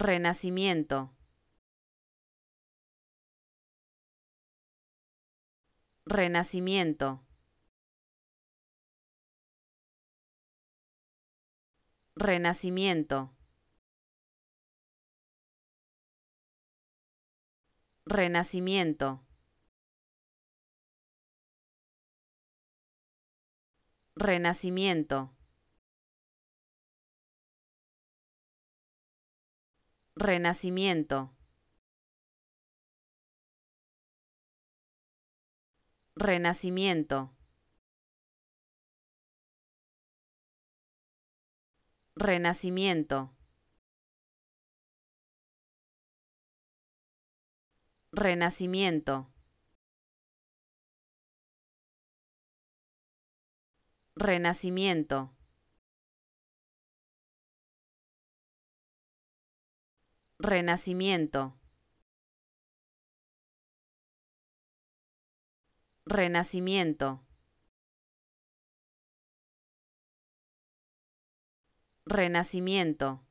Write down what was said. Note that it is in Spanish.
Renacimiento. Renacimiento. Renacimiento. Renacimiento. Renacimiento. Renacimiento. Renacimiento. Renacimiento. Renacimiento. Renacimiento. Renacimiento. Renacimiento. Renacimiento.